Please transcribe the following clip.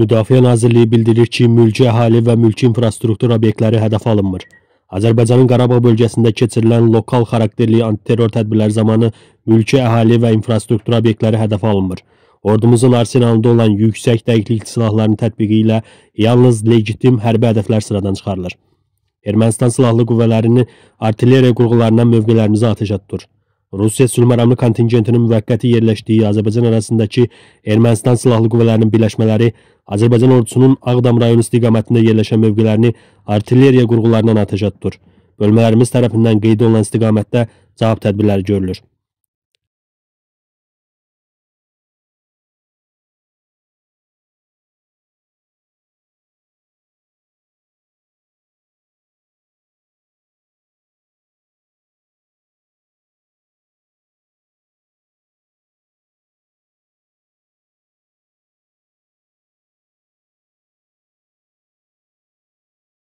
Müdafiə Nazirliyi bildirir ki, mülki əhali və mülki infrastruktur obyektləri hədəf alınmır. Azərbaycanın Qarabağ bölgəsində keçirilən lokal xarakterli antiterror tədbirləri zamanı mülki əhali və infrastruktur obyektləri hədəf alınmır. Ordumuzun arsenalında olan yüksək dəqiqlik silahlarının tətbiqi ilə yalnız legitim hərbi hədəflər sıradan çıxarılır. Ermənistan silahlı qüvvələrini artilleriya qurğularından mövqelərimizə atəşə tutur. Rusiya sülhməramlı kontingentinin müvəqqəti yerləşdiyi Azərbaycan arasındakı Ermənistan silahlı qüvvələrinin birləşmələri Azərbaycan ordusunun Ağdam rayon istiqamətində yerləşən mövqələrini artilleriya qurğularından atəş atır. Bölmələrimiz tərəfindən qeyd olunan istiqamətdə cavab tədbirləri görülür.